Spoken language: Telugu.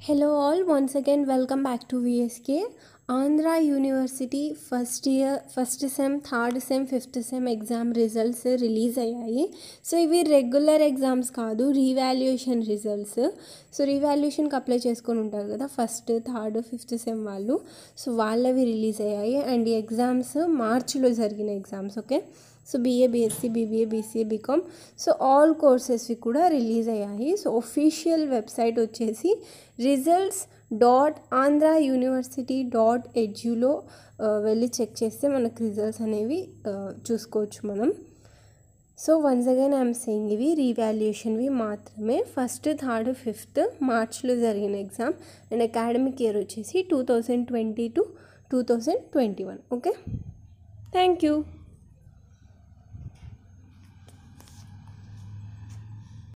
Hello all, once again welcome back to VSK. Andhra university first year first sem third sem fifth sem exam results release అయ్యాయి సో ఇవి రెగ్యులర్ ఎగ్జామ్స్ కాదు రీవాల్యుయేషన్ రిజల్ట్స్ సో రీవాల్యుయేషన్కి అప్లై చేసుకొని ఉంటారు కదా ఫస్ట్ థర్డ్ ఫిఫ్త్ సెమ్ వాళ్ళు సో వాళ్ళవి రిలీజ్ అయ్యాయి అండ్ ఈ ఎగ్జామ్స్ మార్చిలో జరిగిన exams okay so BA BSc BBA BCA BCom so all కోర్సెస్వి కూడా రిలీజ్ అయ్యాయి సో ఒఫీషియల్ వెబ్సైట్ వచ్చేసి results dot Andhra university dot ఎడ్యూలో వెళ్ళి చెక్ చేస్తే మనకు రిజల్ట్స్ అనేవి uh, చూసుకోవచ్చు మనం so once again I'm saying ఇవి రీవాల్యుయేషన్వి మాత్రమే ఫస్ట్ థర్డ్ ఫిఫ్త్ మార్చ్లో జరిగిన ఎగ్జామ్ అండ్ అకాడమిక్ ఇయర్ వచ్చేసి two thousand twenty two two thousand twenty one okay thank you